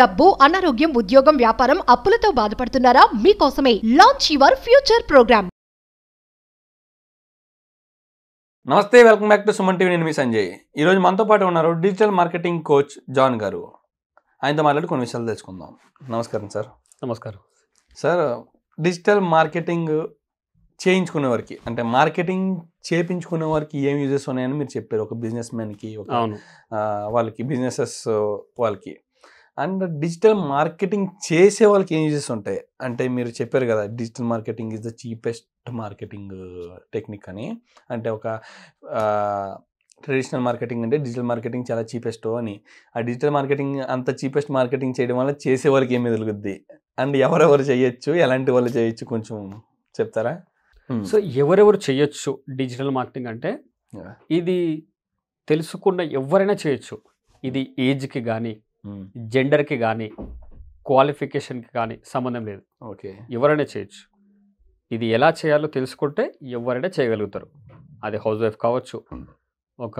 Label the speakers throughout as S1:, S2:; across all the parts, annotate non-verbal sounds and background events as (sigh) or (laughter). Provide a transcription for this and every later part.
S1: డబ్బు అనారోగ్యం ఉద్యోగం వ్యాపారం అప్పులతో బాధపడుతున్నారా మీకోసమే లాంచ్ యువర్ ఫ్యూచర్ ప్రోగ్రామ్ నమస్తే welcome back to Suman TV నేను మీ సంజయ్ ఈరోజు మనతో పాటు ఉన్నారు డిజిటల్ మార్కెటింగ్ కోచ్ జాన్ గారు ఆయనతో మాట్లాడి కొన్ని విషయాలు తెలుసుకుందాం నమస్కారం సార్ నమస్కారం సార్ డిజిటల్ మార్కెటింగ్ చేయించుకునే వారికి అంటే మార్కెటింగ్ చేపించుకునే వారికి ఏం యూజెస్ ఉన్నాయని మీరు చెప్పారు ఒక బిజినెస్ మ్యాన్కి వాళ్ళకి బిజినెసెస్ వాళ్ళకి అండ్ డిజిటల్ మార్కెటింగ్ చేసే వాళ్ళకి ఏం యూజెస్ ఉంటాయి అంటే మీరు చెప్పారు కదా digital marketing is the cheapest marketing technique అని అంటే ఒక ట్రెడిషనల్ మార్కెటింగ్ అంటే డిజిటల్ మార్కెటింగ్ చాలా చీపెస్ట్ అని ఆ డిజిటల్ మార్కెటింగ్ అంత చీపెస్ట్ మార్కెటింగ్ చేయడం వల్ల చేసే వాళ్ళకి ఏమి ఎదుగుద్ది అండ్ ఎవరెవరు చేయొచ్చు ఎలాంటి వాళ్ళు చేయొచ్చు కొంచెం చెప్తారా సో ఎవరెవరు చేయొచ్చు డిజిటల్ మార్కెటింగ్ అంటే ఇది
S2: తెలుసుకున్న ఎవరైనా చేయొచ్చు ఇది ఏజ్కి కానీ జెండర్కి కానీ క్వాలిఫికేషన్కి కానీ సంబంధం లేదు ఓకే ఎవరైనా చేయొచ్చు ఇది ఎలా చేయాలో తెలుసుకుంటే ఎవరైనా చేయగలుగుతారు అది హౌస్ వైఫ్ కావచ్చు ఒక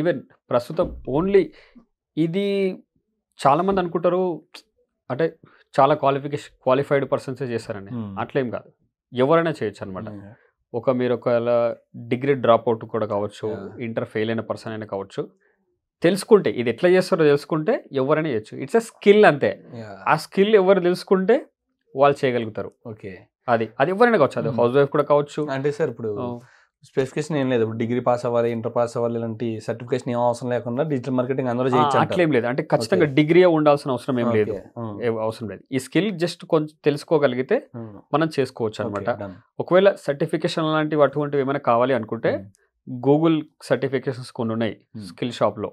S2: ఈవెన్ ప్రస్తుతం ఓన్లీ ఇది చాలామంది అనుకుంటారు అంటే చాలా క్వాలిఫికేషన్ క్వాలిఫైడ్ పర్సన్సే చేస్తారని అట్లేం కాదు ఎవరైనా చేయొచ్చు అనమాట ఒక మీరు ఒకవేళ డిగ్రీ డ్రాప్ అవుట్ కూడా కావచ్చు ఇంటర్ ఫెయిల్ అయిన పర్సన్ అయినా కావచ్చు తెలుసుకుంటే ఇది ఎట్లా చేస్తారో తెలుసుకుంటే ఎవరైనా చేయొచ్చు ఇట్స్ ఎ స్కిల్ అంతే
S1: ఆ స్కిల్ ఎవరు తెలుసుకుంటే వాళ్ళు చేయగలుగుతారు ఓకే అది అది ఎవరైనా కావచ్చు అది హౌస్ hmm. వైఫ్ కూడా కావచ్చు అంటే సార్ ఇప్పుడు స్పెసిఫికేషన్ ఏం లేదు డిగ్రీ పాస్ అవ్వాలి ఇంటర్ పాస్ అవ్వాలి ఇలాంటి సర్టిఫికేషన్ ఏం అవసరం లేకుండా డిజిటల్ మార్కెటింగ్ అందరూ చేయొచ్చు అట్లేం లేదు అంటే ఖచ్చితంగా డిగ్రీ ఉండాల్సిన అవసరం ఏం లేదు
S2: hmm. అవసరం లేదు ఈ స్కిల్ జస్ట్ కొంచెం తెలుసుకోగలిగితే hmm. మనం చేసుకోవచ్చు అనమాట ఒకవేళ సర్టిఫికేషన్ లాంటివి అటువంటివి ఏమైనా కావాలి అనుకుంటే గూగుల్ సర్టిఫికేషన్స్ కొన్ని ఉన్నాయి స్కిల్ షాప్లో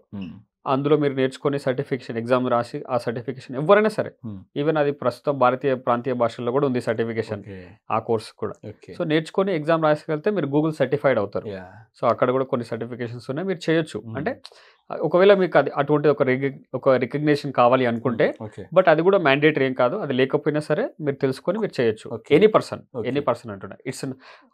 S2: అందులో మీరు నేర్చుకునే సర్టిఫికేషన్ ఎగ్జామ్ రాసి ఆ సర్టిఫికేషన్ ఎవరైనా సరే ఈవెన్ అది ప్రస్తుతం భారతీయ ప్రాంతీయ భాషల్లో కూడా ఉంది సర్టిఫికేషన్ ఆ కోర్స్ కూడా సో నేర్చుకుని ఎగ్జామ్ రాసికెళ్తే మీరు గూగుల్ సర్టిఫైడ్ అవుతారు సో అక్కడ కూడా కొన్ని సర్టిఫికేషన్స్ ఉన్నాయి మీరు చేయొచ్చు అంటే ఒకవేళ మీకు అది అటువంటి ఒక ఒక రికగ్నేషన్ కావాలి అనుకుంటే బట్ అది కూడా మ్యాండేటరీ ఏం కాదు అది లేకపోయినా సరే మీరు తెలుసుకొని మీరు చేయొచ్చు ఎనీ పర్సన్ ఎనీ పర్సన్ అంటున్నారు ఇట్స్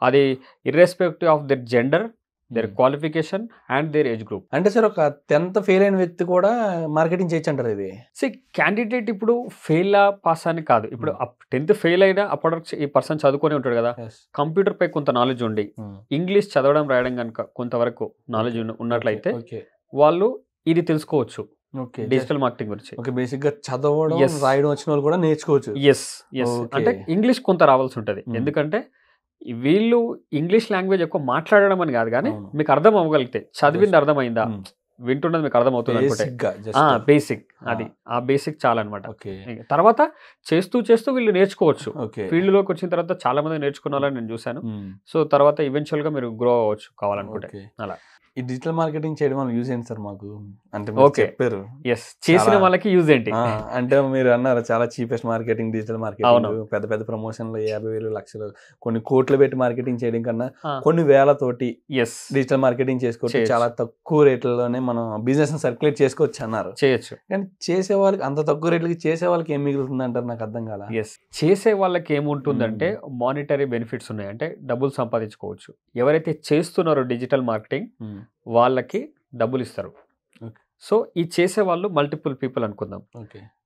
S2: అది irrespective of that gender their qualification and their age group అంటే సార్ ఒక టెన్త్ ఫెయిల్ అయిన వ్యక్తి కూడా మార్కెటింగ్ చేయొచ్చు అంటారు ఇది సో క్యాండిడేట్ ఇప్పుడు ఫెయిల్ పాస్ అని కాదు ఇప్పుడు టెన్త్ hmm. ఫెయిల్ అయినా అప్పటి ఈ పర్సన్ చదువుకొని ఉంటాడు కదా కంప్యూటర్ పై కొంత నాలెడ్జ్ ఉండి ఇంగ్లీష్ hmm. చదవడం రాయడం కనుక కొంతవరకు నాలెడ్జ్ ఉన్నట్లయితే వాళ్ళు ఇది తెలుసుకోవచ్చు
S1: డిజిటల్ మార్కెటింగ్ గురించి ఓకే బేసిక్ గా
S2: చదవడం రాయడం వచ్చిన వాళ్ళు కూడా నేర్చుకోవచ్చు ఎస్ ఎస్ అంటే ఇంగ్లీష్ కొంత రావాల్సి ఉంటుంది hmm. ఎందుకంటే వీళ్ళు ఇంగ్లీష్ లాంగ్వేజ్ ఎక్కువ మాట్లాడడం అని కాదు కానీ మీకు అర్థం అవ్వగలిగితే చదివింది అర్థమైందా hmm. వింటున్నది మీకు అర్థమవుతుంది అనుకుంటే బేసిక్ అది ఆ బేసిక్ చాలన్నమాట తర్వాత చేస్తూ చేస్తూ వీళ్ళు నేర్చుకోవచ్చు ఫీల్డ్ లోకి వచ్చిన తర్వాత చాలా మంది నేర్చుకున్నారని నేను చూశాను hmm. సో తర్వాత ఈవెన్చువల్ గా మీరు గ్రో అవ్వచ్చు కావాలనుకుంటే అలా
S1: ఈ డిజిటల్ మార్కెటింగ్ చేయడం వల్ల యూజ్ ఏంటి సార్ మాకు అంటే ఓకే చెప్పారు ఎస్ చేసిన వాళ్ళకి యూజ్ ఏంటి అంటే మీరు అన్నారు చాలా చీపెస్ట్ మార్కెటింగ్ డిజిటల్ మార్కెటింగ్ పెద్ద పెద్ద ప్రమోషన్లు యాభై వేలు లక్షలు కొన్ని కోట్లు పెట్టి మార్కెటింగ్ చేయడం కన్నా కొన్ని వేలతోటి ఎస్ డిజిటల్ మార్కెటింగ్ చేసుకోవచ్చు చాలా తక్కువ రేట్లలోనే మనం బిజినెస్ సర్క్యులేట్ చేసుకోవచ్చు అన్నారు చేయొచ్చు కానీ చేసే వాళ్ళకి అంత తక్కువ రేట్లకి చేసే వాళ్ళకి ఏం మిగులుతుంది అంటారు నాకు అర్థం కాల ఎస్ చేసే వాళ్ళకి ఏముంటుందంటే మానిటరీ hmm. బెనిఫిట్స్
S2: ఉన్నాయి అంటే డబ్బులు సంపాదించుకోవచ్చు ఎవరైతే చేస్తున్నారో డిజిటల్ మార్కెటింగ్ వాళ్ళకి డబ్బులు ఇస్తారు సో ఈ చేసే వాళ్ళు మల్టిపుల్ పీపుల్ అనుకుందాం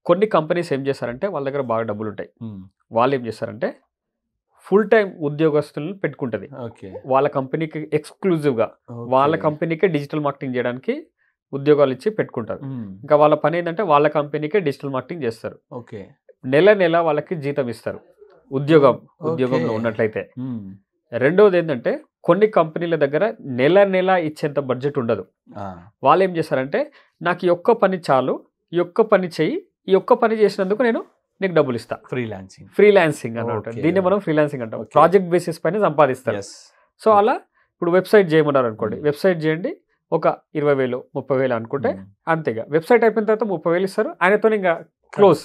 S2: కొన్ని కంపెనీస్ ఏం చేస్తారంటే వాళ్ళ దగ్గర బాగా డబ్బులు ఉంటాయి వాళ్ళు ఏం చేస్తారంటే ఫుల్ టైం ఉద్యోగస్తులను పెట్టుకుంటుంది వాళ్ళ కంపెనీకి ఎక్స్క్లూజివ్గా వాళ్ళ కంపెనీకే డిజిటల్ మార్కెటింగ్ చేయడానికి ఉద్యోగాలు ఇచ్చి పెట్టుకుంటారు ఇంకా వాళ్ళ పని ఏంటంటే వాళ్ళ కంపెనీకే డిజిటల్ మార్కెటింగ్ చేస్తారు ఓకే నెల నెల వాళ్ళకి జీతం ఇస్తారు ఉద్యోగం ఉద్యోగంలో ఉన్నట్లయితే రెండవది ఏంటంటే కొన్ని కంపెనీల దగ్గర నెల నెల ఇచ్చేంత బడ్జెట్ ఉండదు వాళ్ళు ఏం చేస్తారంటే నాకు ఈ ఒక్క పని చాలు ఈ ఒక్క పని చెయ్యి ఈ ఒక్క పని చేసినందుకు నేను నీకు డబ్బులు ఇస్తా ఫ్రీలాన్సింగ్ ఫ్రీలాన్సింగ్ అనమాట దీన్ని మనం ఫ్రీలాన్సింగ్ అంటాం ప్రాజెక్ట్ బేసిస్ పైన సంపాదిస్తారు సో అలా ఇప్పుడు వెబ్సైట్ చేయమన్నారు అనుకోండి hmm. వెబ్సైట్ చేయండి ఒక ఇరవై వేలు ముప్పై వేలు అనుకుంటే hmm. అంతేగా వెబ్సైట్ అయిపోయిన తర్వాత ముప్పై వేలు ఇస్తారు ఆయనతో ఇంకా క్లోజ్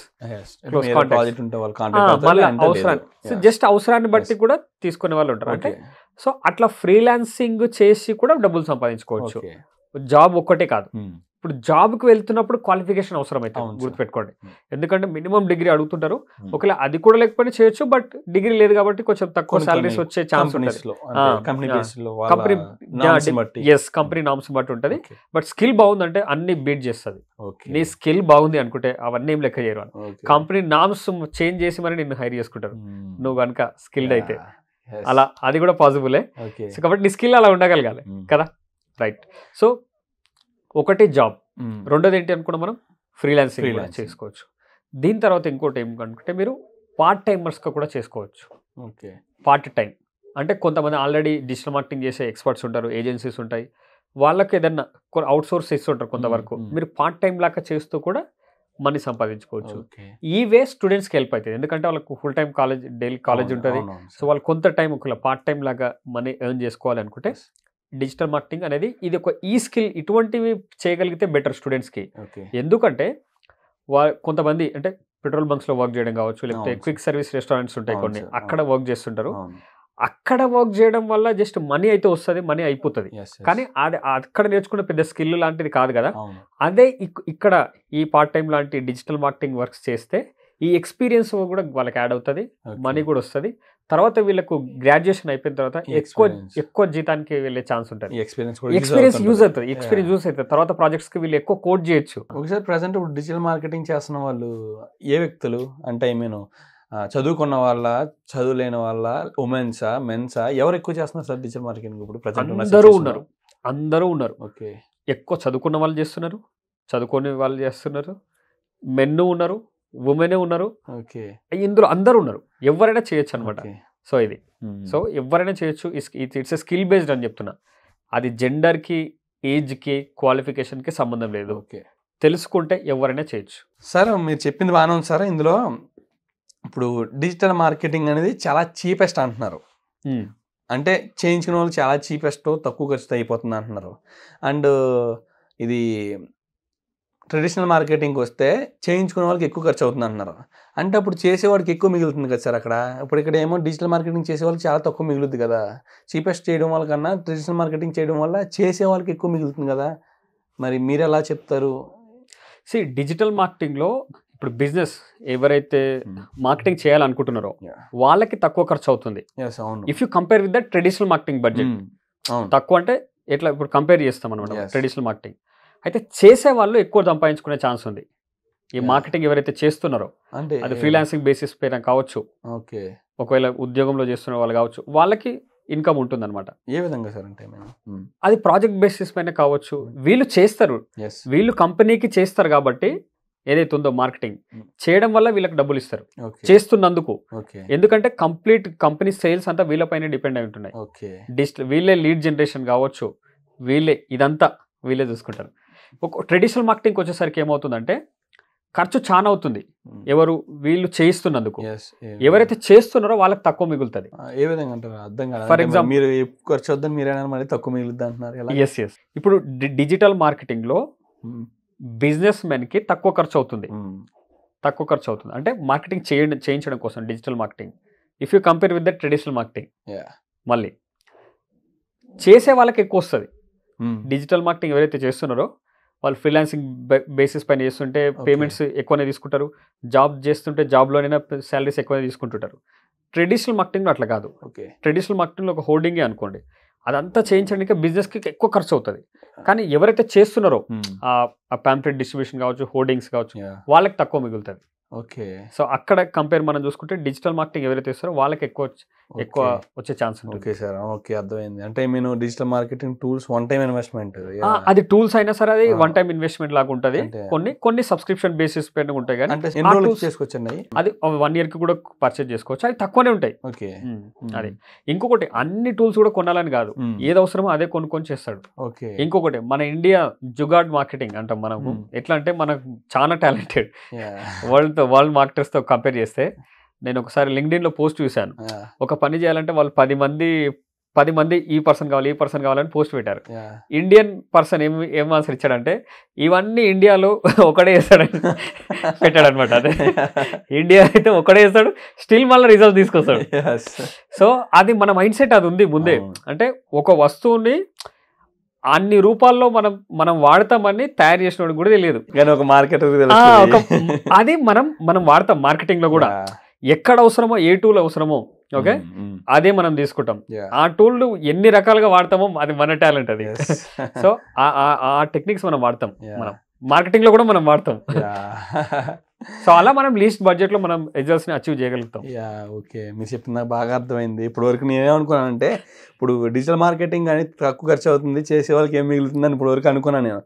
S2: సో జస్ట్ అవసరాన్ని బట్టి కూడా తీసుకునే వాళ్ళు ఉంటారు అంటే సో అట్లా ఫ్రీలాన్సింగ్ చేసి కూడా డబ్బులు సంపాదించుకోవచ్చు జాబ్ ఒక్కటే కాదు hmm. ఇప్పుడు జాబ్కి వెళ్తున్నప్పుడు క్వాలిఫికేషన్ అవసరం అయితే గుర్తుపెట్టుకోండి ఎందుకంటే మినిమం డిగ్రీ అడుగుతుంటారు ఒకవేళ అది కూడా లేకపోయినా చేయొచ్చు బట్ డిగ్రీ లేదు కాబట్టి కొంచెం తక్కువ సాలరీస్ వచ్చే ఛాన్స్ ఎస్ కంపెనీ నామ్స్ బట్టి ఉంటుంది బట్ స్కిల్ బాగుందంటే అన్ని బీట్ చేస్తుంది నీ స్కిల్ బాగుంది అనుకుంటే అవన్నీ ఏం లెక్క చేయరు కంపెనీ నామ్స్ చేంజ్ చేసి మరి నిన్ను హైర్ చేసుకుంటారు నువ్వు కనుక స్కిల్డ్ అయితే అలా అది కూడా పాసిబులే కాబట్టి నీ స్కిల్ అలా ఉండగలగాలి కదా రైట్ సో ఒకటి జాబ్ రెండోది ఏంటి అనుకున్న మనం ఫ్రీలాన్సింగ్ చేసుకోవచ్చు దీని తర్వాత ఇంకోటి అనుకుంటే మీరు పార్ట్ టైమర్స్గా కూడా చేసుకోవచ్చు ఓకే పార్ట్ టైం అంటే కొంతమంది ఆల్రెడీ డిజిటల్ మార్కెటింగ్ చేసే ఎక్స్పర్ట్స్ ఉంటారు ఏజెన్సీస్ ఉంటాయి వాళ్ళకి ఏదన్నా అవుట్ సోర్స్ ఇస్తుంటారు కొంతవరకు మీరు పార్ట్ టైం లాగా చేస్తూ కూడా మనీ సంపాదించుకోవచ్చు ఈ వే స్టూడెంట్స్కి హెల్ప్ అవుతుంది ఎందుకంటే వాళ్ళకు full time college daily college ఉంటుంది సో వాళ్ళు కొంత టైం ఒకవేళ పార్ట్ టైం లాగా మనీ ఎర్న్ చేసుకోవాలి అనుకుంటే డిజిటల్ మార్కెటింగ్ అనేది ఇది ఒక ఈ స్కిల్ ఇటువంటివి చేయగలిగితే బెటర్ స్టూడెంట్స్కి ఎందుకంటే వా కొంతమంది అంటే పెట్రోల్ బంక్స్లో వర్క్ చేయడం కావచ్చు లేకపోతే క్విక్ సర్వీస్ రెస్టారెంట్స్ ఉంటాయి కొన్ని అక్కడ వర్క్ చేస్తుంటారు అక్కడ వర్క్ చేయడం వల్ల జస్ట్ మనీ అయితే వస్తుంది మనీ అయిపోతుంది కానీ అది అక్కడ నేర్చుకున్న పెద్ద స్కిల్ లాంటిది కాదు కదా అదే ఇక్కడ ఈ పార్ట్ టైం లాంటి డిజిటల్ మార్కెటింగ్ వర్క్స్ చేస్తే ఈ ఎక్స్పీరియన్స్ కూడా వాళ్ళకి యాడ్ అవుతుంది మనీ కూడా వస్తుంది తర్వాత వీళ్ళకు గ్రాడ్యుయేషన్ అయిపోయిన తర్వాత ఎక్కువ ఎక్కువ జీతానికి వెళ్ళే ఛాన్స్ ఉంటుంది ఎక్స్పీరియన్స్ ఎక్స్పీరియన్స్ యూజ్ అవుతుంది ఎక్స్పీరియన్స్
S1: యూజ్ అవుతుంది తర్వాత ప్రాజెక్ట్స్ కి వీళ్ళు ఎక్కువ కోడ్ చేయొచ్చు ఒకసారి ప్రజెంట్ ఇప్పుడు డిజిటల్ మార్కెటింగ్ చేస్తున్న వాళ్ళు ఏ వ్యక్తులు అంటే ఐ మీన్ చదువుకున్న వాళ్ళ చదువు లేని వాళ్ళ ఉమెన్సా మెన్సా ఎవరు ఎక్కువ చేస్తున్నారు సార్ డిజిటల్ మార్కెటింగ్ ఇప్పుడు ప్రజెంట్ అందరూ ఉన్నారు అందరూ ఉన్నారు ఓకే
S2: ఎక్కువ చదువుకున్న వాళ్ళు చేస్తున్నారు చదువుకునే వాళ్ళు చేస్తున్నారు మెన్ను ఉన్నారు ఉమెనే ఉన్నారు ఓకే ఇందులో అందరు ఉన్నారు ఎవరైనా చేయొచ్చు అనమాట సో ఇది hmm. సో ఎవరైనా చేయొచ్చు ఇట్స్ ఎ స్కిల్ బేస్డ్ అని చెప్తున్నా అది జెండర్కి ఏజ్కి
S1: క్వాలిఫికేషన్కి సంబంధం లేదు ఓకే తెలుసుకుంటే ఎవరైనా చేయొచ్చు సార్ మీరు చెప్పింది బాగానే ఉంది సార్ ఇందులో ఇప్పుడు డిజిటల్ మార్కెటింగ్ అనేది చాలా చీపెస్ట్ అంటున్నారు hmm. అంటే చేయించిన వాళ్ళు చాలా చీపెస్ట్ తక్కువ ఖర్చుతో అయిపోతుంది అంటున్నారు అండ్ ఇది ట్రెడిషనల్ మార్కెటింగ్కి వస్తే చేయించుకునే వాళ్ళకి ఎక్కువ ఖర్చు అవుతుంది అంటున్నారు అంటే అప్పుడు చేసేవాడికి ఎక్కువ మిగులుతుంది కదా సార్ అక్కడ ఇప్పుడు ఇక్కడ ఏమో డిజిటల్ మార్కెటింగ్ చేసే వాళ్ళకి చాలా తక్కువ మిగులుద్ది కదా చీపెస్ట్ చేయడం వల్ల కన్నా ట్రెడిషనల్ మార్కెటింగ్ చేయడం వల్ల చేసే వాళ్ళకి ఎక్కువ మిగులుతుంది కదా మరి మీరు ఎలా చెప్తారు సి డిజిటల్ మార్కెటింగ్లో ఇప్పుడు బిజినెస్
S2: ఎవరైతే మార్కెటింగ్ hmm. చేయాలనుకుంటున్నారో వాళ్ళకి తక్కువ ఖర్చు అవుతుంది if you compare with the traditional marketing budget తక్కువ అంటే ఎట్లా ఇప్పుడు కంపేర్ చేస్తాం అనమాట ట్రెడిషనల్ మార్కెటింగ్ అయితే చేసే వాళ్ళు ఎక్కువ సంపాదించుకునే ఛాన్స్ ఉంది ఈ మార్కెటింగ్ ఎవరైతే చేస్తున్నారో అంటే అది ఫ్రీలాన్సింగ్ బేసిస్ పైన కావచ్చు ఓకే ఒకవేళ ఉద్యోగంలో చేస్తున్న వాళ్ళు కావచ్చు వాళ్ళకి ఇన్కమ్ అనమాట ఏ విధంగా సార్ అంటే అది ప్రాజెక్ట్ బేసిస్ పైన కావచ్చు వీళ్ళు చేస్తారు వీళ్ళు కంపెనీకి చేస్తారు కాబట్టి ఏదైతే ఉందో మార్కెటింగ్ చేయడం వల్ల వీళ్ళకి డబ్బులు ఇస్తారు చేస్తున్నందుకు ఎందుకంటే కంప్లీట్ కంపెనీ సేల్స్ అంతా వీళ్ళపైన డిపెండ్ అయి ఉంటున్నాయి డిజిటల్ వీళ్ళే లీడ్ జనరేషన్ కావచ్చు వీళ్ళే ఇదంతా వీళ్ళే చూసుకుంటారు ఒక ట్రెడిషనల్ మార్కెటింగ్కి వచ్చేసరికి ఏమవుతుందంటే ఖర్చు చాలా అవుతుంది hmm. ఎవరు వీళ్ళు చేయిస్తున్నందుకు ఎవరైతే చేస్తున్నారో వాళ్ళకి తక్కువ మిగులుతుంది
S1: ఏ విధంగా ఫర్ ఎగ్జాంపుల్
S2: మీరు ఖర్చు వద్దని మీరు మళ్ళీ తక్కువ మిగులుద్ది అంటున్నారు ఎస్ ఎస్ ఇప్పుడు డిజిటల్ మార్కెటింగ్లో బిజినెస్ మెన్ కి తక్కువ ఖర్చు అవుతుంది hmm. తక్కువ ఖర్చు అవుతుంది అంటే మార్కెటింగ్ చేయడం చేయించడం కోసం digital marketing if you compare with the traditional marketing మళ్ళీ చేసే వాళ్ళకి ఎక్కువ వస్తుంది డిజిటల్ మార్కెటింగ్ ఎవరైతే చేస్తున్నారో వాళ్ళు ఫ్రీలాన్సింగ్ బేసిస్ పైన చేస్తుంటే పేమెంట్స్ ఎక్కువనే తీసుకుంటారు జాబ్ చేస్తుంటే జాబ్లోనైనా శాలరీస్ ఎక్కువనే తీసుకుంటుంటారు ట్రెడిషనల్ మార్కెటింగ్లో అట్లా కాదు ఓకే ట్రెడిషనల్ మార్కెటింగ్లో ఒక హోల్డింగే అనుకోండి అదంతా చేయించడానికి బిజినెస్కి ఎక్కువ ఖర్చు అవుతుంది కానీ ఎవరైతే చేస్తున్నారో ఆ ప్యాంప్లెట్ డిస్ట్రిబ్యూషన్ కావచ్చు హోర్డింగ్స్ కావచ్చు వాళ్ళకి తక్కువ మిగులుతుంది ఓకే సో అక్కడ కంపేర్ మనం చూసుకుంటే డిజిటల్ మార్కెటింగ్ ఎవరైతే ఇస్తారో వాళ్ళకి ఎక్కువ ఎక్కువ
S1: వచ్చే ఛాన్స్ ఉంటుంది ఓకే సార్ ఓకే అర్థమైంది అంటే నేను digital marketing tools one time investment అది
S2: టూల్స్ అయినా సరే అది వన్
S1: టైం ఇన్వెస్ట్మెంట్ లాగా ఉంటుంది కొన్ని కొన్ని సబ్స్క్రిప్షన్ బేసిస్ పైన ఉంటాయి కానీ అంటే
S2: చేసుకోవచ్చు అది వన్ ఇయర్ కి కూడా పర్చేజ్ చేసుకోవచ్చు అది తక్కువనే ఉంటాయి ఓకే అది ఇంకొకటి అన్ని టూల్స్ కూడా కొనాలని కాదు ఏది అవసరమో అదే కొనుక్కొని చేస్తాడు ఓకే ఇంకొకటి మన ఇండియా జుగాడ్ మార్కెటింగ్ అంటాం మనం ఎట్లా అంటే మనకు చాలా టాలెంటెడ్ వరల్డ్ ప్రజెంట్ వరల్డ్ మార్కెటర్స్తో కంపేర్ చేస్తే నేను ఒకసారి లింక్డ్ఇన్లో పోస్ట్ చూశాను ఒక పని చేయాలంటే వాళ్ళు పది మంది పది మంది ఈ పర్సన్ కావాలి ఈ పర్సన్ కావాలని పోస్ట్ పెట్టారు ఇండియన్ పర్సన్ ఏం ఏం ఆన్సర్ ఇచ్చాడంటే ఇవన్నీ ఇండియాలో ఒకడే వేస్తాడని (laughs) పెట్టాడు అనమాట అదే ఇండియా (laughs) అయితే ఒకడే వేస్తాడు స్టిల్ మళ్ళీ రిజల్ట్ తీసుకొస్తాడు సో అది మన మైండ్ సెట్ అది ఉంది ముందే అంటే ఒక వస్తువుని అన్ని రూపాల్లో మనం మనం వాడతామని తయారు చేసిన కూడా తెలియదు కానీ ఒక మార్కెటర్ అది మనం మనం వాడతాం మార్కెటింగ్ లో కూడా ఎక్కడ అవసరమో ఏ టూల్ అవసరమో ఓకే mm, mm. అదే మనం తీసుకుంటాం ఆ టూల్ ఎన్ని రకాలుగా వాడతామో అది మన టాలెంట్ అది సో (laughs) ఆ టెక్నిక్స్ మనం వాడతాం మనం మార్కెటింగ్ లో కూడా మనం వాడతాం (laughs) సో అలా మనం
S1: లీస్ట్ బడ్జెట్ లో మనం రిజల్ట్స్ ని అచీవ్ చేయగలుగుతాం యా ఓకే మీరు చెప్పిన నాకు బాగా అర్థమైంది ఇప్పుడు వరకు ఏమనుకున్నాను అంటే ఇప్పుడు డిజిటల్ మార్కెటింగ్ కానీ తక్కువ ఖర్చు అవుతుంది చేసే వాళ్ళకి ఏం మిగులుతుందని ఇప్పుడు వరకు అనుకున్నాను నేను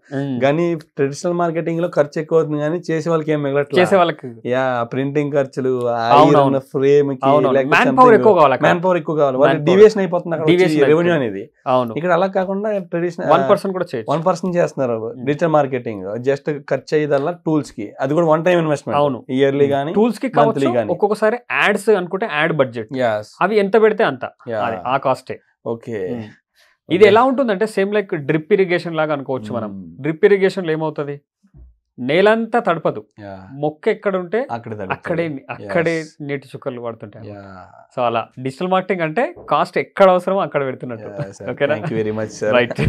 S1: కానీ ట్రెడిషనల్ మార్కెటింగ్ లో ఖర్చు ఎక్కువ అవుతుంది కానీ చేసే వాళ్ళకి ఏం మిగలట్లేదు చేసే వాళ్ళకి యా ప్రింటింగ్ ఖర్చులు ఫ్రేమ్ మ్యాన్ పవర్ ఎక్కువ కావాలి మ్యాన్ పవర్ ఎక్కువ కావాలి వాళ్ళు డివియేషన్ అయిపోతుంది అక్కడ రెవెన్యూ అనేది అవును ఇక్కడ అలా కాకుండా ట్రెడిషనల్ వన్ పర్సన్ కూడా వన్ పర్సన్ చేస్తున్నారు డిజిటల్ మార్కెటింగ్ జస్ట్ ఖర్చు అయ్యేదల్లా టూల్స్ కి అది కూడా వన్ టైం ఇన్వెస్ట్మెంట్ ఇన్వెస్ట్మెంట్ అవును ఇయర్లీ గానీ టూల్స్ కి మంత్లీ గానీ ఒక్కొక్కసారి
S2: యాడ్స్ అనుకుంటే యాడ్ బడ్జెట్ అవి ఎంత పెడితే అంత ఆ కాస్టే ఓకే hmm. ఇది ఎలా ఉంటుందంటే సేమ్ లైక్ డ్రిప్ ఇరిగేషన్ లాగా అనుకోవచ్చు మనం డ్రిప్ hmm. ఇరిగేషన్ లో ఏమవుతుంది నేలంతా తడపదు మొక్క ఎక్కడ ఉంటే అక్కడే అక్కడే నీటి చుక్కలు పడుతుంటాయి సో అలా డిజిటల్ మార్కెటింగ్ అంటే కాస్ట్ ఎక్కడ అవసరమో అక్కడ పెడుతున్నట్టు వెరీ మచ్ రైట్